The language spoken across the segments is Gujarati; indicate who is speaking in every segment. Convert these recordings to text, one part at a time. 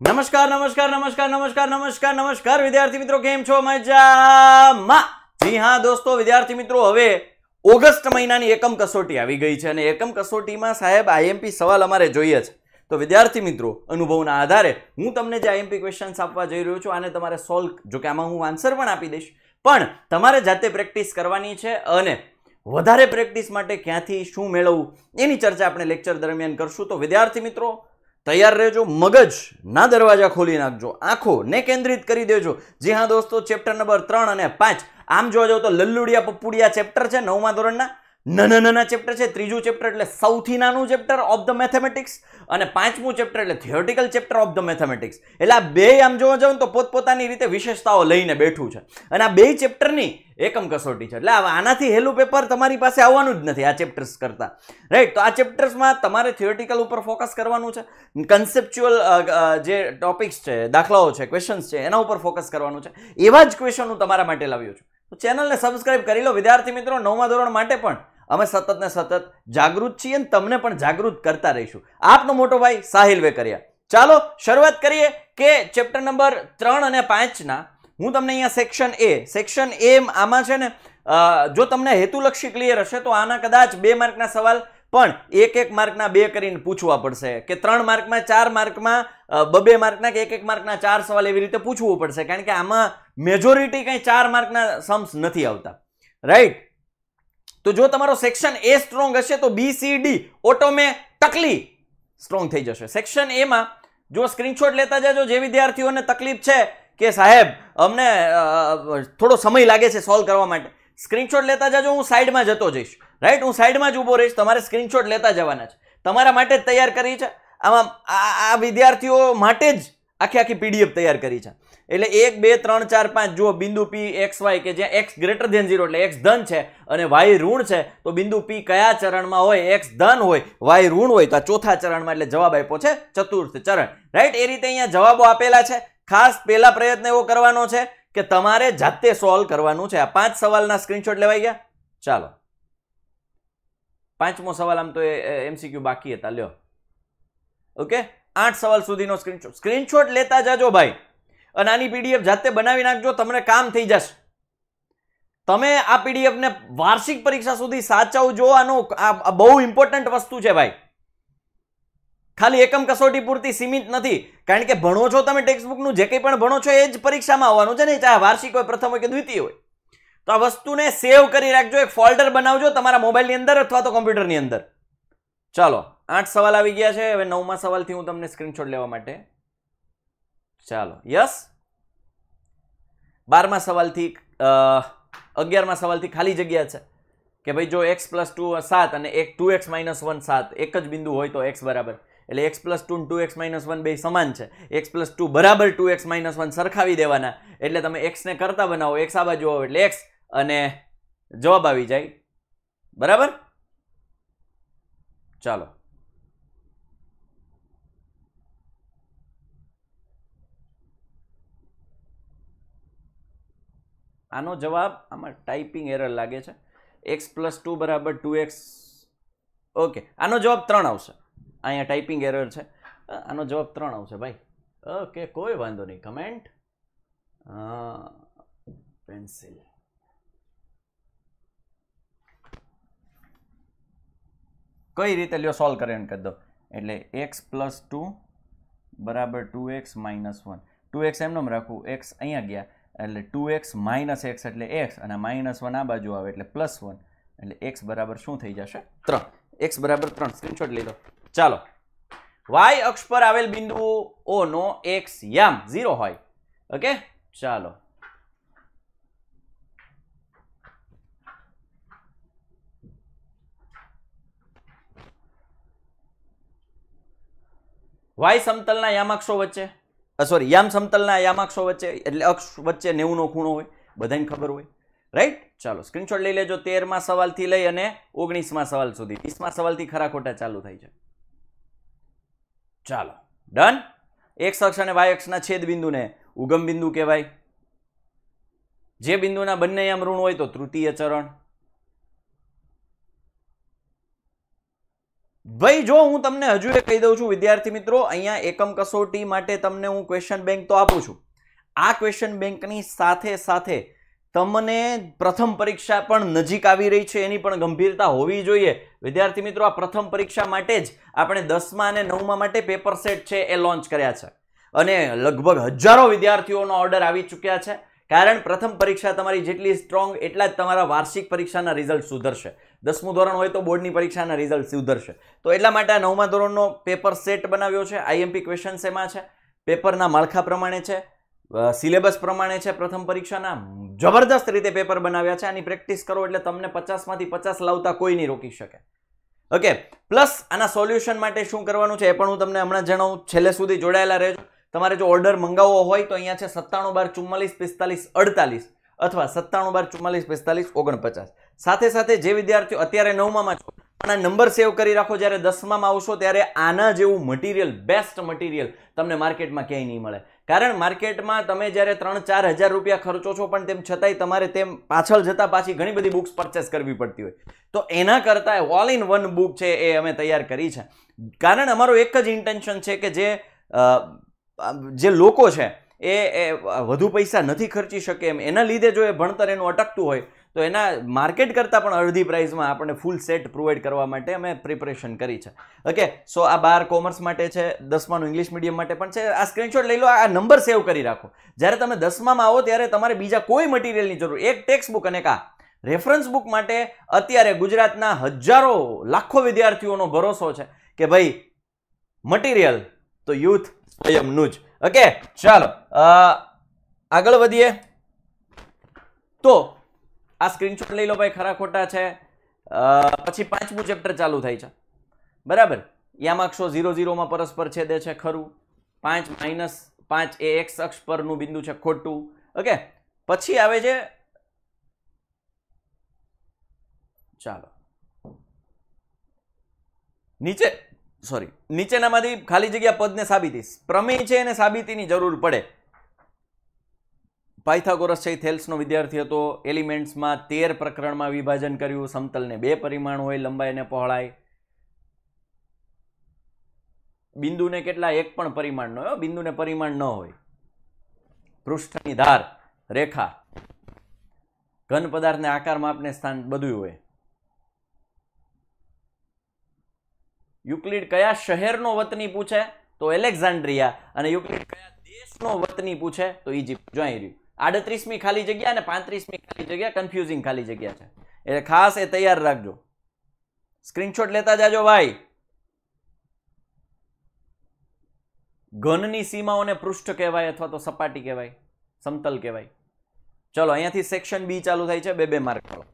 Speaker 1: નમસ્કાર નમસ્કાર નમસ્કાર નમસ્કાર નમસ્કાર નમસ્કાર વિદ્યાર્થી મિત્રો કેમ છો મજામાં જી હા દોસ્તો વિદ્યાર્થી મિત્રો હવે ઓગસ્ટ મહિનાની એકમ કસોટી આવી ગઈ છે અને એકમ કસોટીમાં સાહેબ આઈએમપી સવાલ અમારે જોઈએ છે તો વિદ્યાર્થી મિત્રો અનુભવના આધારે હું તમને જે આઈએમપી ક્વેશ્ચન્સ આપવા જઈ રહ્યો છું આને તમારે સોલ્વ જો કે આમાં હું આન્સર પણ આપી દઈશ પણ તમારે જાતે પ્રેક્ટિસ કરવાની છે અને વધારે પ્રેક્ટિસ માટે ક્યાંથી શું મેળવવું એની ચર્ચા આપણે લેક્ચર દરમિયાન કરશું તો વિદ્યાર્થી મિત્રો તૈયાર રહેજો મગજ ના દરવાજા ખોલી નાખજો આંખો ને કેન્દ્રિત કરી દેજો જી હા દોસ્તો ચેપ્ટર નંબર ત્રણ અને પાંચ આમ જોવા જાવ તો લલ્લુડિયા પપ્પુડિયા ચેપ્ટર છે નવમા ધોરણના નાના નાના ચેપ્ટર છે ત્રીજું ચેપ્ટર એટલે સૌથી નાનું ચેપ્ટર ઓફ ધ મેથેમેટિક્સ અને પાંચમું ચેપ્ટર એટલે theoretical chapter of the mathematics એટલે આ બે આમ જોવા જાવ તો પોતપોતાની રીતે વિશેષતાઓ લઈને બેઠું છે અને આ બે ચેપ્ટરની એકમ કસોટી છે એટલે આનાથી હેલું પેપર તમારી પાસે આવવાનું જ નથી આ ચેપ્ટર્સ કરતાં રાઈટ તો આ ચેપ્ટર્સમાં તમારે થિયોટિકલ ઉપર ફોકસ કરવાનું છે કન્સેપ્ચ્યુઅલ જે ટોપિક્સ છે દાખલાઓ છે ક્વેશ્ચન્સ છે એના ઉપર ફોકસ કરવાનું છે એવા જ ક્વેશ્ચન હું તમારા માટે લાવ્યો છું તો ચેનલને સબસ્ક્રાઈબ કરી લો વિદ્યાર્થી મિત્રો નવમા ધોરણ માટે પણ અમે સતત ને સતત જાગૃત છીએ અને તમને પણ જાગૃત કરતા રહીશું આપનો મોટો ભાઈ સાહિલ વેકરિયા ચાલો શરૂઆત કરીએ કે ચેપ્ટર નંબર ત્રણ અને પાંચના હું તમને અહીંયા સેક્શન એ સેક્શન એ આમાં છે ને જો તમને હેતુલક્ષી ક્લિયર હશે તો આના કદાચ બે માર્કના સવાલ પણ એક એક માર્કના બે કરીને પૂછવા પડશે કે ત્રણ માર્કમાં ચાર માર્કમાં બબે માર્કના કે એક એક માર્કના ચાર સવાલ એવી રીતે પૂછવું પડશે કારણ કે આમાં મેજોરિટી કંઈ ચાર માર્કના સમ્સ નથી આવતા રાઈટ તો જો તમારો સેક્શન એ સ્ટ્રોંગ હશે તો B C D automatically strong થઈ જશે સેક્શન એમાં જો સ્ક્રીનશોટ લેતા જાજો જે વિદ્યાર્થીઓને તકલીફ છે કે સાહેબ અમને થોડો સમય લાગે છે સોલ્વ કરવા માટે સ્ક્રીનશોટ લેતા જાજો હું સાઈડમાં જતો જઈશ રાઈટ હું સાઈડમાં જ ઊભો રહીશ તમારે સ્ક્રીનશોટ લેતા જવાના છે તમારા માટે જ તૈયાર કરી છે આમાં આ વિદ્યાર્થીઓ માટે જ આખી આખી પીડીએફ તૈયાર કરી છે એટલે એક બે ત્રણ ચાર પાંચ જુઓ બિંદુ પી એક્સ વાય કે જ્યાં એક્સ ગ્રેટર ધેન ઝીરો એટલે એક્સ ધન છે અને વાય ઋણ છે તો બિંદુ પી કયા ચરણમાં હોય એક્સ ધન હોય વાય ઋણ હોય તો આ ચોથા ચરણમાં એટલે જવાબ આપ્યો છે ચતુર્થ ચરણ રાઈટ એ રીતે અહીંયા જવાબો આપેલા છે ખાસ પહેલા પ્રયત્ન એવો કરવાનો છે કે તમારે જાતે સોલ્વ કરવાનું છે આ પાંચ સવાલના સ્ક્રીનશોટ લેવાઈ ગયા ચાલો પાંચમો સવાલ આમ તો એમસીક્યુ બાકી હતા લ્યો ઓકે આઠ સવાલ સુધીનો સ્ક્રીનશોટ સ્ક્રીનશોટ લેતા જાજો ભાઈ અને આની પીડીએફ જાતે બનાવી નાખજો તમને કામ થઈ જશે તમે આ પીડીએફને વાર્ષિક પરીક્ષા સુધી સાચવજો આનો આ બહુ ઇમ્પોર્ટન્ટ વસ્તુ છે ભાઈ ખાલી એકમ કસોટી પૂરતી સીમિત નથી કારણ કે ભણો છો તમે ટેક્સ્ટબુકનું જે કંઈ પણ ભણો છો એ જ પરીક્ષામાં આવવાનું છે ને ચાહે વાર્ષિક હોય પ્રથમ હોય કે દ્વિતીય હોય તો આ વસ્તુને સેવ કરી રાખજો એક ફોલ્ડર બનાવજો તમારા મોબાઈલની અંદર અથવા તો કોમ્પ્યુટરની અંદર ચાલો આઠ સવાલ આવી ગયા છે હવે નવમા સવાલથી હું તમને સ્ક્રીનશોટ લેવા માટે ચાલો યસ બારમા સવાલથી અગિયારમાં સવાલથી ખાલી જગ્યા છે કે ભાઈ જો એક્સ પ્લસ ટુ સાત અને એક ટુ એક્સ માઇનસ વન સાત એક જ બિંદુ હોય તો એક્સ બરાબર એટલે x plus two two x minus one બે સમાન છે એક્સ પ્લસ ટુ બરાબર ટુ એક્સ માઇનસ વન સરખાવી દેવાના એટલે તમે એક્સને કરતા બનાવો એક્સ આ બાજુ આવો એટલે એક્સ અને જવાબ આવી જાય બરાબર ચાલો આનો જવાબ આમાં ટાઈપિંગ એરર લાગે છે એક્સ પ્લસ ટુ બરાબર ટુ એક્સ ઓકે આનો જવાબ ત્રણ આવશે અહીંયા ટાઈપિંગ એરર છે આનો જવાબ ત્રણ આવશે ભાઈ ઓકે કોઈ વાંધો નહીં કમેન્ટ પેન્સિલ કઈ રીતે લ્યો સોલ્વ કરે એમ કહી દો એટલે એક્સ પ્લસ ટુ બરાબર two x minus one two x એમનેમ રાખવું એક્સ અહીંયા ગયા એટલે ટુ એક્સ માઇનસ એક્સ એટલે એક્સ અને માઇનસ વન આ બાજુ આવે એટલે પ્લસ વન એટલે એક્સ બરાબર શું થઈ જશે ત્રણ એક્સ બરાબર ત્રણ સ્ક્રીનશોટ લઈ લો ચાલો વાય અક્ષ પર આવેલ બિંદુઓનો એક્સ યામ ઝીરો હોય ઓકે ચાલો વાય સમતલના યામાક્ષો વચ્ચે સોરી યામ સમતલના યામાક્ષો વચ્ચે એટલે અક્ષ વચ્ચે નેવુંનો ખૂણો હોય બધાને ખબર હોય રાઈટ ચાલો સ્ક્રીનશોટ લઈ લેજો તેરમાં સવાલથી લઈ અને ઓગણીસમાં સવાલ સુધી ત્રીસમાં સવાલથી ખરા ખોટા ચાલુ થાય છે ચાલો ડન એક્સ અક્ષ અને વાય અક્ષના છેદ બિંદુને ઉગમ બિંદુ કહેવાય જે બિંદુના બંને આમ ઋણ હોય તો તૃતીય ચરણ ભાઈ જો હું તમને હજુ એ કહી દઉં છું વિદ્યાર્થી મિત્રો અહીંયા એકમ કસોટી માટે તમને હું ક્વેશ્ચન બેંક તો આપું છું આ ક્વેશ્ચન બેંકની સાથે સાથે તમને પ્રથમ પરીક્ષા પણ નજીક આવી રહી છે એની પણ ગંભીરતા હોવી જોઈએ વિદ્યાર્થી મિત્રો આ પ્રથમ પરીક્ષા માટે જ આપણે દસમા અને નવમા માટે પેપર સેટ છે એ લોન્ચ કર્યા છે અને લગભગ હજારો વિદ્યાર્થીઓનો ઓર્ડર આવી ચૂક્યા છે કારણ પ્રથમ પરીક્ષા તમારી જેટલી સ્ટ્રોંગ એટલા જ તમારા વાર્ષિક પરીક્ષાના રિઝલ્ટ સુધરશે દસમું ધોરણ હોય તો બોર્ડની પરીક્ષાના રિઝલ્ટ સુધરશે તો એટલા માટે આ નવમા ધોરણનો પેપર સેટ બનાવ્યો છે આઈએમપી ક્વેશ્ચન્સ એમાં છે પેપરના માળખા પ્રમાણે છે સિલેબસ પ્રમાણે છે પ્રથમ પરીક્ષાના જબરદસ્ત રીતે પેપર બનાવ્યા છે આની પ્રેક્ટિસ કરો એટલે તમને પચાસમાંથી પચાસ લાવતા કોઈ નહીં રોકી શકે ઓકે પ્લસ આના સોલ્યુશન માટે શું કરવાનું છે એ પણ હું તમને હમણાં જણાવું છેલ્લે સુધી જોડાયેલા રહેજો તમારે જો ઓર્ડર મંગાવવો હોય તો અહીંયા છે સત્તાણું બાર ચુમ્માલીસ પિસ્તાલીસ અડતાલીસ અથવા સત્તાણું બાર ચુમ્માલીસ પિસ્તાલીસ ઓગણપચાસ સાથે સાથે જે વિદ્યાર્થીઓ અત્યારે નવમાં છો આના નંબર સેવ કરી રાખો જ્યારે દસમામાં આવશો ત્યારે આના જેવું મટીરિયલ બેસ્ટ મટીરિયલ તમને માર્કેટમાં ક્યાંય નહીં મળે કારણ માર્કેટમાં તમે જ્યારે ત્રણ ચાર હજાર રૂપિયા ખર્ચો છો પણ તેમ છતાંય તમારે તેમ પાછળ જતાં પાછી ઘણી બધી બુક્સ પરચેસ કરવી પડતી હોય તો એના કરતાં ઓલ ઇન વન બુક છે એ અમે તૈયાર કરી છે કારણ અમારું એક જ ઇન્ટેન્શન છે કે જે જે લોકો છે એ વધુ પૈસા નથી ખર્ચી શકે એમ એના લીધે જો એ ભણતર એનું અટકતું હોય તો એના માર્કેટ કરતાં પણ અડધી પ્રાઇસમાં આપણને ફૂલ સેટ પ્રોવાઈડ કરવા માટે અમે પ્રિપરેશન કરી છે ઓકે સો આ બાર કોમર્સ માટે છે દસમાનું ઇંગ્લિશ મીડિયમ માટે પણ છે આ સ્ક્રીનશોટ લઈ લો આ નંબર સેવ કરી રાખો જ્યારે તમે દસમામાં આવો ત્યારે તમારે બીજા કોઈ મટીરિયલની જરૂર એક ટેક્સ્ટ બુક અને કા રેફરન્સ બુક માટે અત્યારે ગુજરાતના હજારો લાખો વિદ્યાર્થીઓનો ભરોસો છે કે ભાઈ મટીરિયલ તો યુથ એમનું જ ઓકે ચાલો આગળ વધીએ તો આ સ્ક્રીનશોટ લઈ લો ભાઈ ખરા ખોટા છે પછી પાંચમું ચેપ્ટર ચાલુ થાય છે બરાબર યામાક્ષો ઝીરો ઝીરોમાં પરસ્પર છેદે છે ખરું પાંચ માઇનસ પાંચ એ એક્સ અક્ષ પરનું બિંદુ છે ખોટું ઓકે પછી આવે છે ચાલો નીચે સોરી નીચેનામાંથી ખાલી જગ્યા પદને સાબિતીશ પ્રમેય છે એને સાબિતીની જરૂર પડે પાયથાગોરસ છે થેલ્સનો વિદ્યાર્થી હતો એલિમેન્ટ્સમાં તેર પ્રકરણમાં વિભાજન કર્યું સમતલને બે પરિમાણ હોય લંબાઈ અને પહોળાઈ બિંદુને કેટલા એક પણ પરિમાણ ન હોય બિંદુને પરિમાણ ન હોય પૃષ્ઠની ધાર રેખા ઘન પદાર્થને આકાર માપને સ્થાન બધું હોય યુક્લિડ કયા શહેરનો વતની પૂછે તો એલેક્ઝાન્ડ્રિયા અને યુક્લિડ કયા દેશનો વતની પૂછે તો ઇજિપ્ત જોઈ રહ્યું આડત્રીસમી ખાલી જગ્યા અને પાંત્રીસમી ખાલી જગ્યા કન્ફ્યુઝિંગ ખાલી જગ્યા છે એટલે ખાસ એ તૈયાર રાખજો સ્ક્રીનશોટ લેતા જાજો ભાઈ ઘનની સીમાઓને પૃષ્ઠ કહેવાય અથવા તો સપાટી કહેવાય સમતલ કહેવાય ચલો અહીંયાથી સેક્શન બી ચાલુ થાય છે બે બે માર્ક કરો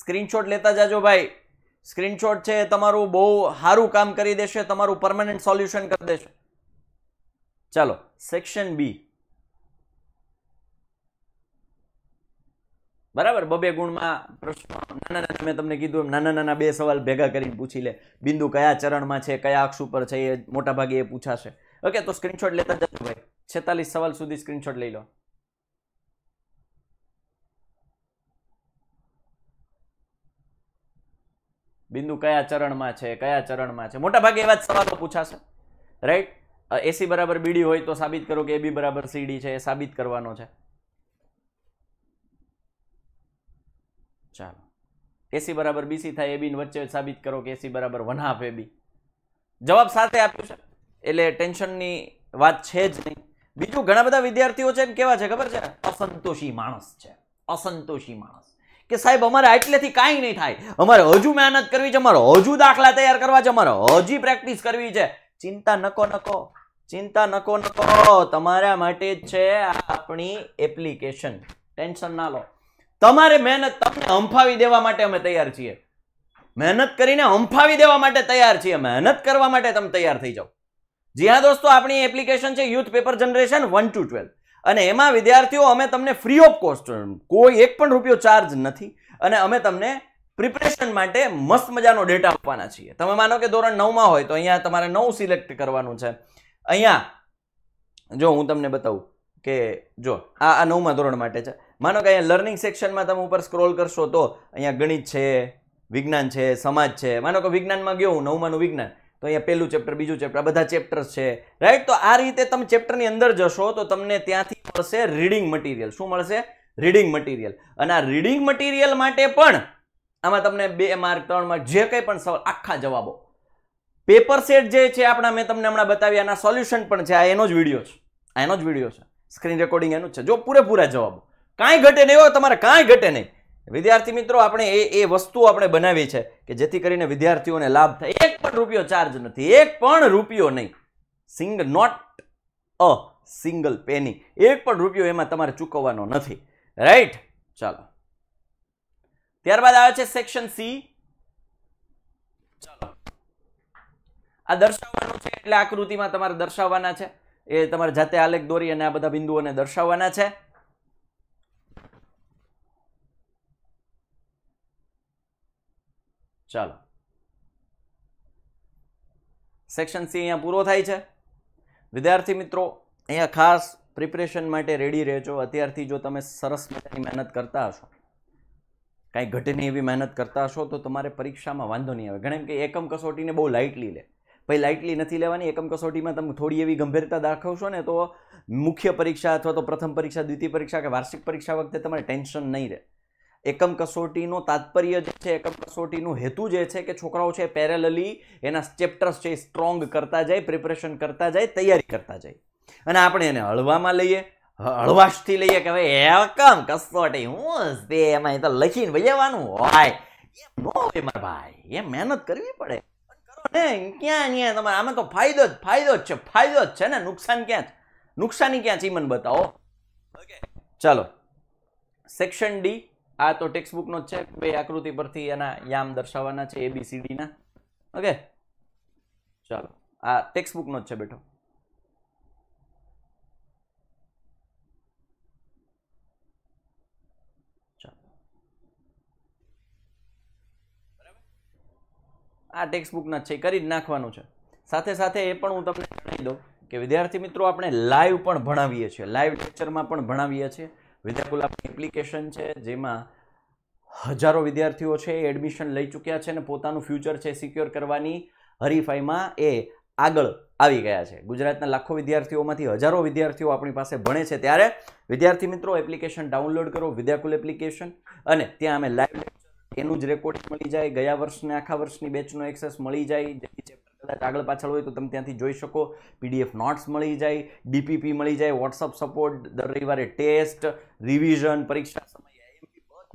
Speaker 1: સ્ક્રીનશોટ લેતા જાજો ભાઈ સ્ક્રીનશોટ છે તમારું બહુ સારું કામ કરી દેશે તમારું પરમાનન્ટ સોલ્યુશન કરી દેશે ચાલો સેક્શન બી બરાબર બબે ગુણમાં પ્રશ્નો નાના નાના મેં તમને કીધું એમ નાના નાના બે સવાલ ભેગા કરીને પૂછી લે બિંદુ કયા ચરણમાં છે કયા અક્ષ ઉપર છે એ મોટાભાગે એ પૂછાશે ઓકે તો સ્ક્રીનશોટ લેતા જજો ભાઈ છેતાલીસ સવાલ સુધી સ્ક્રીનશોટ લઈ લો બિંદુ કયા ચરણમાં છે કયા ચરણમાં છે મોટાભાગે એવા જ સવાલો પૂછાશે રાઈટ એસી બરાબર બીડી હોય તો સાબિત કરો કે એ બી બરાબર સીડી છે એ સાબિત કરવાનો છે ચાલો એસી બરાબર બીસી થાય એ બીની વચ્ચે સાબિત કરો કે એસી બરાબર વન હાફ એ બી જવાબ સાથે આપ્યો છે એટલે ટેન્શનની વાત છે જ નહીં બીજું ઘણા બધા વિદ્યાર્થીઓ છે ને કેવા છે ખબર છે અસંતોષી માણસ છે અસંતોષી માણસ કે સાહેબ અમારે એટલેથી કાંઈ નહીં થાય અમારે હજુ મહેનત કરવી છે અમારે હજુ દાખલા તૈયાર કરવા છે અમારે હજી પ્રેક્ટિસ કરવી છે ચિંતા નકો નકો ચિંતા નકો નકો તમારા માટે જ છે આપણી એપ્લિકેશન ટેન્શન ના લો તમારે મહેનત તમને હંફાવી દેવા માટે અમે તૈયાર છીએ મહેનત કરીને હંફાવી દેવા માટે તૈયાર છીએ મહેનત કરવા માટે તમે તૈયાર થઈ જાઓ જી હા દોસ્તો આપણી એપ્લિકેશન છે youth paper generation one two twelve અને એમાં વિદ્યાર્થીઓ અમે તમને ફ્રી ઓફ કોસ્ટ કોઈ એક પણ રૂપિયો ચાર્જ નથી અને અમે તમને પ્રિપરેશન માટે મસ્ત મજાનો ડેટા આપવાના છીએ તમે માનો કે ધોરણ નવમાં હોય તો અહીંયા તમારે નવ સિલેક્ટ કરવાનું છે અહીંયા જો હું તમને બતાવું કે જો આ આ નવમા ધોરણ માટે છે માનો કે અહીંયા લર્નિંગ સેક્શનમાં તમે ઉપર સ્ક્રોલ કરશો તો અહીંયા ગણિત છે વિજ્ઞાન છે સમાજ છે માનો કે વિજ્ઞાનમાં ગયો હું નવમાનું વિજ્ઞાન તો અહીંયા પહેલું ચેપ્ટર બીજું ચેપ્ટર બધા ચેપ્ટર્સ છે રાઈટ તો આ રીતે તમે ચેપ્ટરની અંદર જશો તો તમને ત્યાંથી મળશે રીડિંગ મટીરિયલ શું મળશે રીડિંગ મટીરિયલ અને આ રીડિંગ મટીરિયલ માટે પણ આમાં તમને બે માર્ક ત્રણ માર્ક જે કંઈ પણ સવાલ આખા જવાબો પેપર સેટ જે છે આપણા મેં તમને હમણાં બતાવ્યા એના સોલ્યુશન પણ છે આ એનો જ વિડીયો છે આ એનો જ વિડીયો છે સ્ક્રીન રેકોર્ડિંગ એનું છે જો પૂરેપૂરા જવાબો કાંઈ ઘટે નહીં હોય તમારે કાંઈ ઘટે નહીં વિદ્યાર્થી મિત્રો આપણે એ એ વસ્તુ આપણે બનાવી છે કે જેથી કરીને વિદ્યાર્થીઓને લાભ થાય એક પણ રૂપિયો ચાર્જ નથી એક પણ રૂપિયો નહીં sing not a single penny એક પણ રૂપિયો એમાં તમારે ચૂકવવાનો નથી રાઈટ ચાલો ત્યારબાદ આવે છે સેક્શન સી ચાલો આ દર્શાવવાનું છે એટલે આકૃતિમાં તમારે દર્શાવવાના છે એ તમારે જાતે આલેખ દોરી અને આ બધા બિંદુઓને દર્શાવવાના છે ચાલો સેક્શન સી અહીંયા પૂરો થાય છે વિદ્યાર્થી મિત્રો અહીંયા ખાસ પ્રિપરેશન માટે રેડી રહેજો અત્યારથી જો તમે સરસ મજાની મહેનત કરતા હશો કાંઈ ઘટની એવી મહેનત કરતા હશો તો તમારે પરીક્ષામાં વાંધો નહીં આવે ઘણા કે એકમ કસોટીને બહુ લાઇટલી લે ભાઈ લાઇટલી નથી લેવાની એકમ કસોટીમાં તમે થોડી એવી ગંભીરતા દાખવશો ને તો મુખ્ય પરીક્ષા અથવા તો પ્રથમ પરીક્ષા દ્વિતીય પરીક્ષા કે વાર્ષિક પરીક્ષા વખતે તમારે ટેન્શન નહીં રહે એકમ કસોટીનો તાત્પર્ય જે છે એકમ કસોટીનો હેતુ જે છે કે છોકરાઓ છે પેરેલલી એના ચેપ્ટર્સ છે સ્ટ્રોંગ કરતા જાય પ્રિપરેશન કરતા જાય તૈયારી કરતા જાય અને આપણે એને હળવામાં લઈએ હળવાશથી લઈએ કે ભાઈ એકમ કસોટી હું તે એમાં તો લખીને ભજવાનું હોય એમ હોય મારા ભાઈ એ મહેનત કરવી પડે ને ક્યાં ન્યા તમારે આમાં તો ફાયદો જ ફાયદો જ છે ફાયદો જ છે ને નુકસાન ક્યાં છે નુકસાની ક્યાં છે એ મને બતાવો ચાલો સેક્શન ડી આ તો ટેક્સ્ટબુકનો જ છે બે આકૃતિ પરથી એના યામ દર્શાવવાના છે એબીસીડીના ઓકે ચાલો આ ટેક્સ્ટબુકનો જ છે બેઠો આ ટેક્સ્ટબુકના છે કરી નાખવાનું છે સાથે સાથે એ પણ હું તમને જણાવી દઉં કે વિદ્યાર્થી મિત્રો આપણે લાઈવ પણ ભણાવીએ છીએ લાઈવ લેક્ચરમાં પણ ભણાવીએ છીએ વિદ્યાકુલાપ એપ્લિકેશન છે જેમાં હજારો વિદ્યાર્થીઓ છે એ એડમિશન લઈ ચૂક્યા છે અને પોતાનું ફ્યુચર છે સિક્યોર કરવાની હરીફાઈમાં એ આગળ આવી ગયા છે ગુજરાતના લાખો વિદ્યાર્થીઓમાંથી હજારો વિદ્યાર્થીઓ આપણી પાસે ભણે છે ત્યારે વિદ્યાર્થી મિત્રો એપ્લિકેશન ડાઉનલોડ કરો વિદ્યાકુલ એપ્લિકેશન અને ત્યાં અમે લાઈવ એનું જ રેકોર્ડિંગ મળી જાય ગયા વર્ષને આખા વર્ષની બેચનો એક્સેસ મળી જાય કદાચ આગળ પાછળ હોય તો તમે ત્યાંથી જોઈ શકો પીડીએફ નોટ્સ મળી જાય ડીપીપી મળી જાય વોટ્સઅપ સપોર્ટ દર રવિવારે ટેસ્ટ રિવિઝન પરીક્ષા સમયે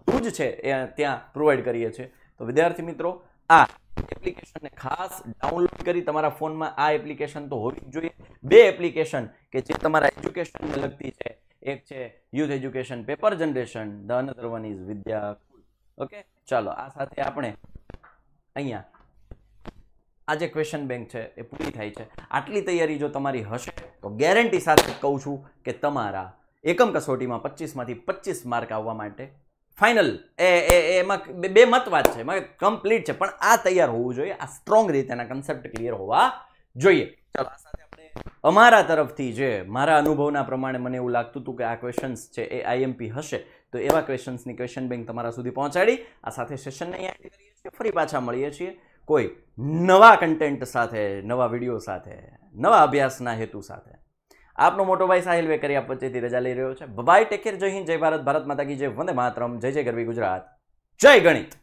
Speaker 1: બધું જ છે એ ત્યાં પ્રોવાઈડ કરીએ છીએ તો વિદ્યાર્થી મિત્રો આ એપ્લિકેશનને ખાસ ડાઉનલોડ કરી તમારા ફોનમાં આ એપ્લિકેશન તો હોવી જ જોઈએ બે એપ્લિકેશન કે જે તમારા એજ્યુકેશનને લગતી છે એક છે youth education paper generation the another one is Vidya okay ચાલો આ સાથે આપણે અહીંયા આ જે ક્વેશ્ચન બેંક છે એ પૂરી થાય છે આટલી તૈયારી જો તમારી હશે તો ગેરંટી સાથે કહું છું કે તમારા એકમ કસોટીમાં પચીસમાંથી પચીસ માર્ક આવવા માટે ફાઇનલ એ એમાં બે મત વાત છે એમાં કમ્પ્લીટ છે પણ આ તૈયાર હોવું જોઈએ આ સ્ટ્રોંગ રીતે કન્સેપ્ટ ક્લિયર હોવા જોઈએ ચાલો આ સાથે આપણે અમારા તરફથી જે મારા અનુભવના પ્રમાણે મને એવું લાગતું હતું કે આ ક્વેશ્ચન્સ છે એ આઈએમપી હશે તો એવા ક્વેશ્ચન્સની ક્વેશ્ચન બેંક તમારા સુધી પહોંચાડી આ સાથે સેશનને અહીંયા ફરી પાછા મળીએ છીએ કોઈ નવા કન્ટેન્ટ સાથે નવા વિડીયો સાથે નવા અભ્યાસના હેતુ સાથે આપનો મોટો ભાઈ સાહિલ વેકરિયા પચેથી રજા લઈ રહ્યો છે બાય ટેકેર જય હિન્દ જય ભારત ભારત માતા કી જય વંદે માતરમ જય જય ગરવી ગુજરાત જય ગણિત